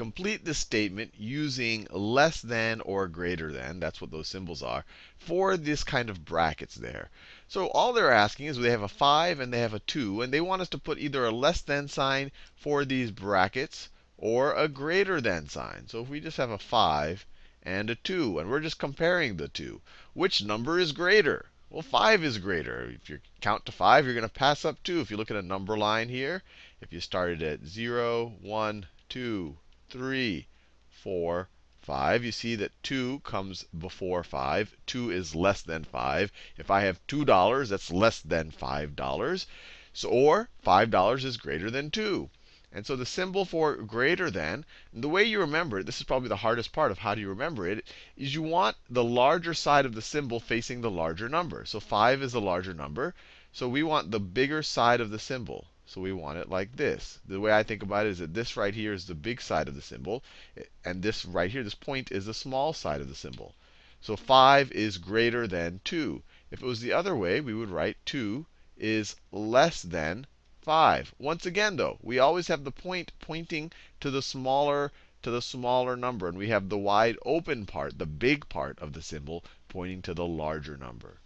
Complete this statement using less than or greater than, that's what those symbols are, for this kind of brackets there. So all they're asking is they have a 5 and they have a 2, and they want us to put either a less than sign for these brackets or a greater than sign. So if we just have a 5 and a 2, and we're just comparing the two, which number is greater? Well, 5 is greater. If you count to 5, you're going to pass up 2. If you look at a number line here, if you started at 0, 1, 2, three, four, five. You see that 2 comes before 5. 2 is less than 5. If I have $2, that's less than $5. So, or $5 is greater than 2. And so the symbol for greater than, the way you remember it, this is probably the hardest part of how do you remember it, is you want the larger side of the symbol facing the larger number. So 5 is the larger number. So we want the bigger side of the symbol. So we want it like this. The way I think about it is that this right here is the big side of the symbol, and this right here, this point, is the small side of the symbol. So 5 is greater than 2. If it was the other way, we would write 2 is less than 5. Once again though, we always have the point pointing to the smaller to the smaller number, and we have the wide open part, the big part of the symbol pointing to the larger number.